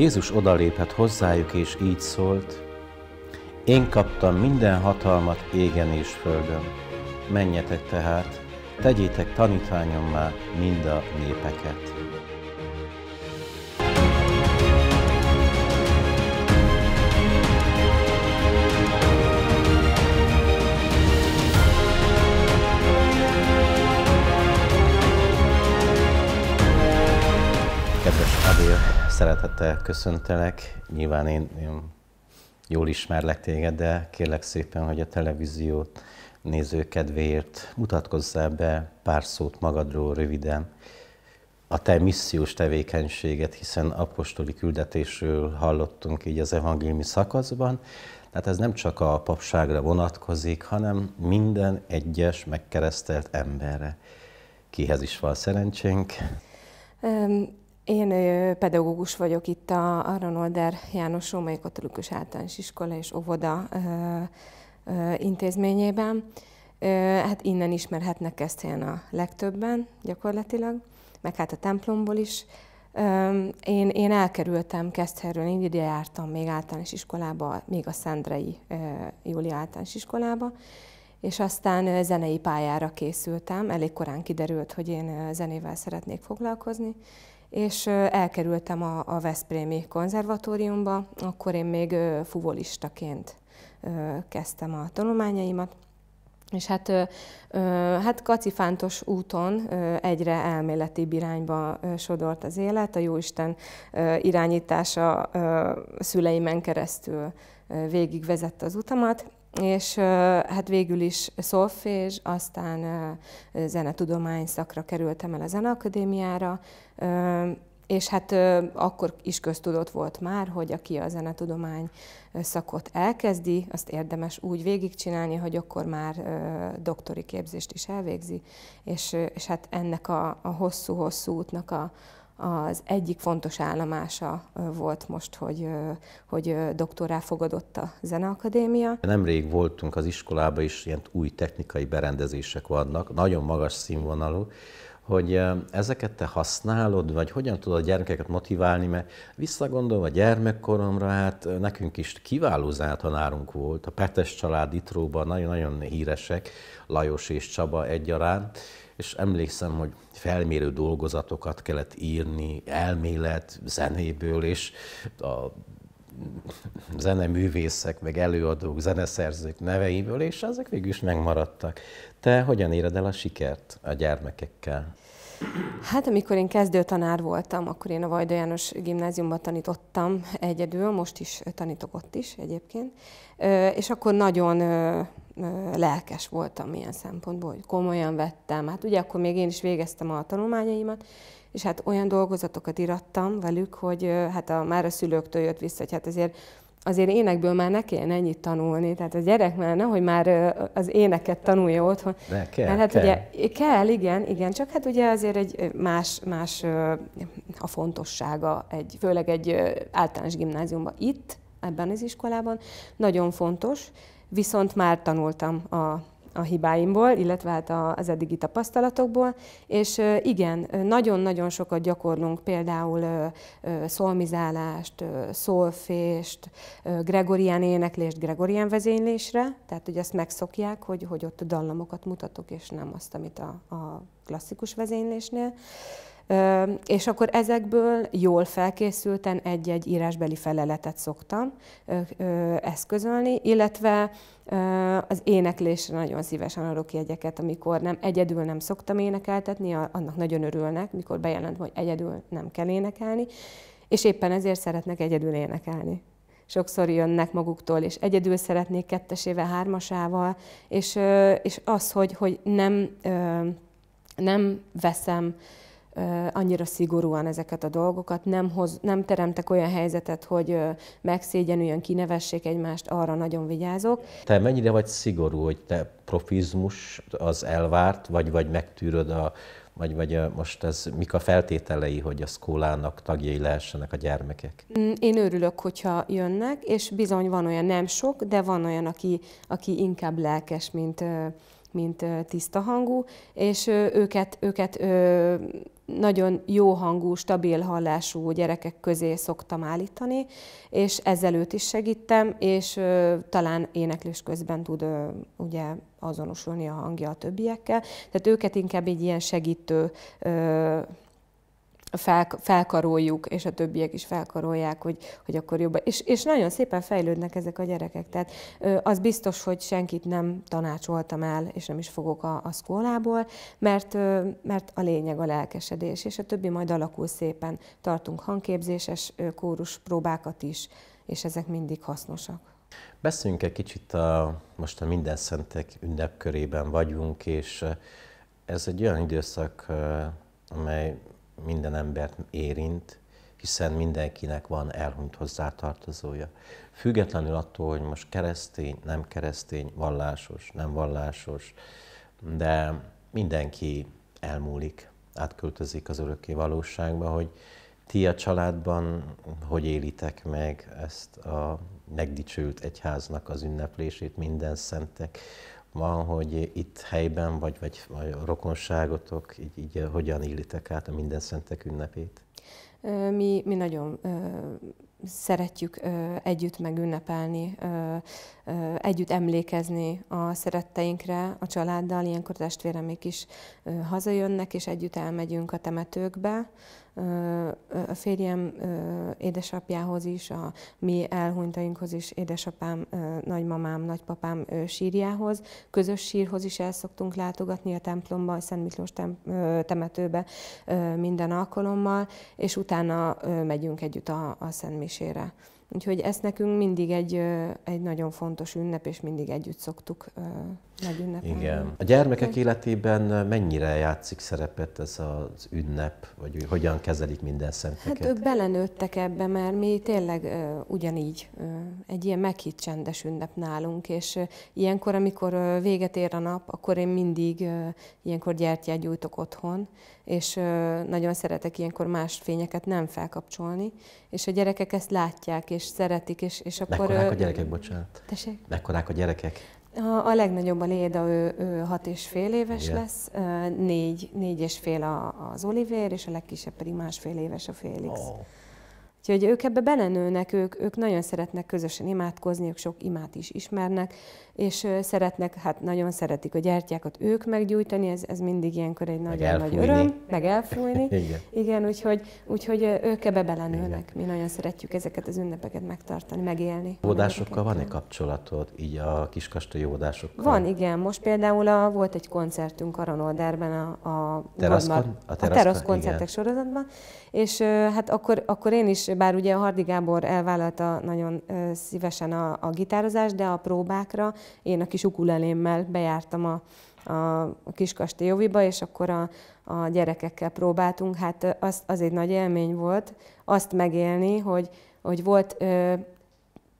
Jézus odalépett hozzájuk, és így szólt, Én kaptam minden hatalmat égen és földön. Menjetek tehát, tegyétek tanítványommal mind a népeket. szeretettel köszöntelek. Nyilván én, én jól ismerlek téged, de kérlek szépen, hogy a televíziót néző kedvéért mutatkozzál be pár szót magadról röviden. A te missziós tevékenységet, hiszen apostoli küldetésről hallottunk így az evangéliumi szakaszban, tehát ez nem csak a papságra vonatkozik, hanem minden egyes megkeresztelt emberre. Kihez is van szerencsénk? Én pedagógus vagyok itt a, a János Római Katolikus Általános Iskola és Óvoda intézményében. hát innen ismerhetnek Keszthelyen a legtöbben gyakorlatilag, meg hát a templomból is. én, én elkerültem Keszthelyről, én ide jártam még általános iskolába, még a Szendrei Júlia általános iskolába, és aztán zenei pályára készültem. Elég korán kiderült, hogy én zenével szeretnék foglalkozni, és elkerültem a, a Veszprémi konzervatóriumba, akkor én még fuvolistaként kezdtem a tanulmányaimat, és hát, hát kacifántos úton egyre elméleti irányba sodort az élet, a Jóisten irányítása szüleimen keresztül végigvezette az utamat, és hát végül is szolfés, aztán zenetudomány szakra kerültem el a Zeneakadémiára, és hát akkor is köztudott volt már, hogy aki a zenetudomány szakot elkezdi, azt érdemes úgy végigcsinálni, hogy akkor már doktori képzést is elvégzi, és, és hát ennek a, a hosszú-hosszú útnak a, az egyik fontos állomása volt most, hogy, hogy doktorá fogadott a Zeneakadémia. Nemrég voltunk az iskolában is, ilyen új technikai berendezések vannak, nagyon magas színvonalú, hogy ezeket te használod, vagy hogyan tudod a gyermekeket motiválni, mert visszagondolva a gyermekkoromra, hát nekünk is kiváló zenetanárunk volt, a Petes család Itróban nagyon-nagyon híresek, Lajos és Csaba egyaránt, és emlékszem, hogy felmérő dolgozatokat kellett írni, elmélet, zenéből, és a zeneművészek, meg előadók, zeneszerzők neveiből, és ezek végül is megmaradtak. Te hogyan éred el a sikert a gyermekekkel? Hát amikor én kezdő tanár voltam, akkor én a Vajda János gimnáziumban tanítottam egyedül, most is tanítok ott is egyébként, és akkor nagyon lelkes voltam ilyen szempontból, hogy komolyan vettem. Hát ugye akkor még én is végeztem a tanulmányaimat, és hát olyan dolgozatokat irattam velük, hogy hát a, már a szülőktől jött vissza, hogy hát azért azért énekből már ne kelljen ennyit tanulni, tehát a gyerek már nehogy már az éneket tanulja otthon. De kell, Mert hát kell. ugye kell, igen, igen, csak hát ugye azért egy más, más a fontossága, egy, főleg egy általános gimnáziumban itt, ebben az iskolában, nagyon fontos, viszont már tanultam a a hibáimból, illetve hát az eddigi tapasztalatokból, és igen, nagyon-nagyon sokat gyakorlunk például szolmizálást, szolfést, gregorián éneklést, gregorián vezénylésre, tehát hogy ezt megszokják, hogy, hogy ott dallamokat mutatok, és nem azt, amit a, a klasszikus vezénylésnél. És akkor ezekből jól felkészülten egy-egy írásbeli feleletet szoktam eszközölni, illetve az éneklésre nagyon szívesen adok jegyeket, amikor nem egyedül nem szoktam énekeltetni, annak nagyon örülnek, mikor bejelentem, hogy egyedül nem kell énekelni, és éppen ezért szeretnek egyedül énekelni sokszor jönnek maguktól, és egyedül szeretnék kettesével, hármasával, és, és az, hogy, hogy nem, nem veszem annyira szigorúan ezeket a dolgokat, nem, hoz, nem teremtek olyan helyzetet, hogy megszégyenüljön, kinevessék egymást, arra nagyon vigyázok. Te mennyire vagy szigorú, hogy te profizmus az elvárt, vagy, vagy megtűröd a, vagy, vagy a, most ez mik a feltételei, hogy a szkolának tagjai lehessenek a gyermekek? Mm, én örülök, hogyha jönnek, és bizony van olyan, nem sok, de van olyan, aki, aki inkább lelkes, mint mint tiszta hangú, és őket, őket nagyon jó hangú, stabil hallású gyerekek közé szoktam állítani, és ezzel őt is segítem, és talán éneklés közben tud ugye azonosulni a hangja a többiekkel. Tehát őket inkább egy ilyen segítő fel, felkaroljuk, és a többiek is felkarolják, hogy, hogy akkor jobban. És, és nagyon szépen fejlődnek ezek a gyerekek. Tehát az biztos, hogy senkit nem tanácsoltam el, és nem is fogok a, a szkolából, mert, mert a lényeg a lelkesedés, és a többi majd alakul szépen. Tartunk hangképzéses kórus próbákat is, és ezek mindig hasznosak. Beszéljünk egy kicsit a, most a Minden Szentek ünnepkörében vagyunk, és ez egy olyan időszak, amely minden embert érint, hiszen mindenkinek van elhunyt hozzátartozója. Függetlenül attól, hogy most keresztény, nem keresztény, vallásos, nem vallásos, de mindenki elmúlik, átköltözik az örökké valóságba, hogy ti a családban hogy élitek meg ezt a megdicsült egyháznak az ünneplését, minden szentek van, hogy itt helyben, vagy, vagy, vagy a rokonságotok, így, így hogyan illitek át a minden szentek ünnepét? Mi, mi nagyon szeretjük ö, együtt megünnepelni, ö, ö, együtt emlékezni a szeretteinkre, a családdal, ilyenkor testvéremék is ö, hazajönnek, és együtt elmegyünk a temetőkbe, a férjem édesapjához is, a mi elhunytainkhoz is, édesapám, nagymamám, nagypapám sírjához, közös sírhoz is el szoktunk látogatni a templomba, a Szent Miklós temetőbe minden alkalommal, és utána megyünk együtt a, a Szent megélésére. Úgyhogy ezt nekünk mindig egy, egy nagyon fontos ünnep, és mindig együtt szoktuk nagy ünnep. Igen. A gyermekek életében mennyire játszik szerepet ez az ünnep, vagy hogyan kezelik minden szenteket? Hát ők belenőttek ebbe, mert mi tényleg uh, ugyanígy uh, egy ilyen meghitt csendes ünnep nálunk, és uh, ilyenkor, amikor uh, véget ér a nap, akkor én mindig uh, ilyenkor gyertyát gyújtok otthon, és uh, nagyon szeretek ilyenkor más fényeket nem felkapcsolni, és a gyerekek ezt látják, és szeretik, és, és akkor... Mekkorák a gyerekek, bocsánat? Tessék? Mekkorák a gyerekek? A legnagyobb a Léda, ő, ő hat és fél éves Igen. lesz, négy, négy és fél az Olivér, és a legkisebb pedig másfél éves a Félix. Oh. Úgyhogy ők ebbe belenőnek, ők, ők nagyon szeretnek közösen imádkozni, ők sok imát is ismernek, és szeretnek, hát nagyon szeretik a gyertyákat ők meggyújtani, ez, ez mindig ilyenkor egy nagyon nagy öröm, meg elfújni. Igen. Igen, úgyhogy, úgyhogy ők ebbe belenőnek. Mi nagyon szeretjük ezeket az ünnepeket megtartani, megélni. Ódásokkal van-e kapcsolatod, így a kiskastói ódásokkal? Van, igen. Most például a, volt egy koncertünk Aranolderben a, a, teraszkon, a, a terasz koncertek igen. sorozatban, és hát akkor, akkor én is, bár ugye a Hardi Gábor elvállalta nagyon szívesen a, a gitározást, de a próbákra én a kis ukulelémmel bejártam a, a, a és akkor a, a gyerekekkel próbáltunk. Hát az, az egy nagy élmény volt azt megélni, hogy, hogy volt ö,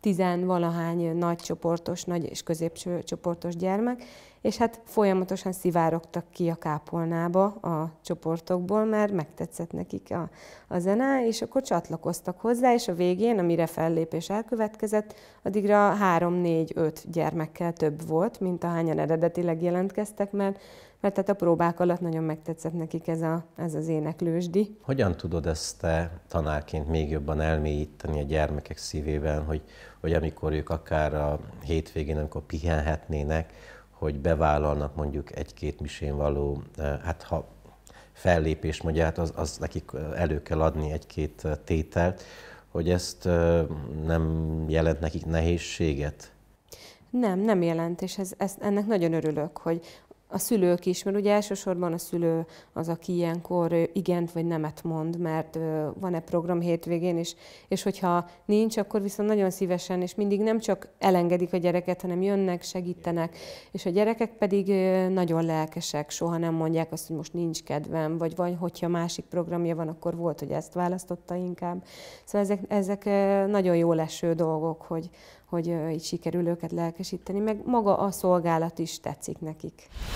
tizenvalahány nagy csoportos, nagy és középcsoportos csoportos gyermek, és hát folyamatosan szivárogtak ki a kápolnába a csoportokból, mert megtetszett nekik a, a zene, és akkor csatlakoztak hozzá, és a végén, amire fellépés elkövetkezett, addigra három, négy, öt gyermekkel több volt, mint ahányan eredetileg jelentkeztek, mert mert tehát a próbák alatt nagyon megtetszett nekik ez, a, ez az éneklősdi. Hogyan tudod ezt te tanárként még jobban elmélyíteni a gyermekek szívében, hogy, hogy amikor ők akár a hétvégén, amikor pihenhetnének, hogy bevállalnak mondjuk egy-két misén való, eh, hát ha fellépés, mondja, hát az, az nekik eh, elő kell adni egy-két eh, tételt, hogy ezt nem jelent nekik nehézséget? Nem, nem jelent, és ez, ez, ennek nagyon örülök, hogy a szülők is, mert ugye elsősorban a szülő az, aki ilyenkor igent vagy nemet mond, mert van-e program hétvégén is, és hogyha nincs, akkor viszont nagyon szívesen, és mindig nem csak elengedik a gyereket, hanem jönnek, segítenek, és a gyerekek pedig nagyon lelkesek, soha nem mondják azt, hogy most nincs kedvem, vagy vagy hogyha másik programja van, akkor volt, hogy ezt választotta inkább. Szóval ezek, ezek nagyon jó leső dolgok, hogy, hogy így sikerül őket lelkesíteni, meg maga a szolgálat is tetszik nekik.